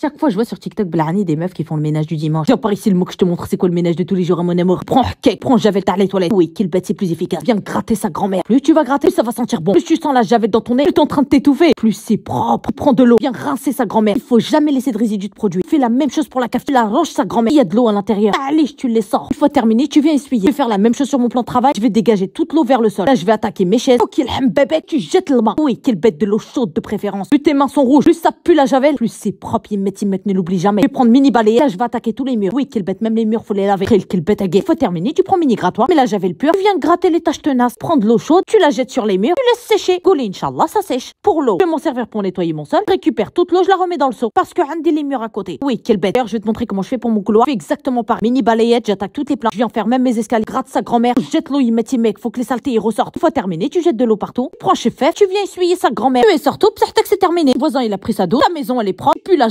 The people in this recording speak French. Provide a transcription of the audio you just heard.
Chaque fois, je vois sur TikTok Blarni des meufs qui font le ménage du dimanche. Tiens par ici, le mot que je te montre, c'est quoi le ménage de tous les jours à mon amour Prends cake, prends javel, t'as les toilettes. Oui, quelle bête, c'est plus efficace. Viens gratter sa grand-mère. Plus tu vas gratter, plus ça va sentir bon. Plus tu sens la javel dans ton nez, plus t'es en train de t'étouffer. Plus c'est propre. Prends de l'eau. Viens rincer sa grand-mère. Il faut jamais laisser de résidus de produit Fais la même chose pour la café. La roche sa grand-mère. Il y a de l'eau à l'intérieur. Allez, tu les sors. Une fois terminé, tu viens essuyer. Je vais faire la même chose sur mon plan de travail. Je vais dégager toute l'eau vers le sol. Là, je vais attaquer mes chaises. Ok, bébé, tu jettes le main. Oui, quelle bête de l'eau chaude de préférence. Plus tes mains sont rouges, plus ça pue la javel, plus c'est propre mais mec ne l'oublie jamais. Je vais prendre mini balai, je vais attaquer tous les murs. Oui, bête même les murs, faut les laver. quelle bête bête à faut terminer, tu prends mini grattoir. Mais là j'avais le pur, tu viens gratter les taches tenaces, prendre l'eau chaude, tu la jettes sur les murs, tu laisses sécher. Goulé, Inch'Allah, ça sèche. Pour l'eau, je vais m'en servir pour nettoyer mon sol, récupère toute l'eau, je la remets dans le seau. Parce que Andy les murs à côté. Oui, bête. D'ailleurs je vais te montrer comment je fais pour mon couloir. fais exactement pareil. Mini balayette, j'attaque toutes les plats. je viens faire même mes escaliers, gratte sa grand-mère, jette l'eau, Yemmet, mec faut que les saletés ressortent. Faut terminer. tu jettes de l'eau partout, prends chef, tu viens essuyer sa grand-mère, tu es c'est terminé. voisin, il a pris sa dos. ta maison, elle est propre, puis là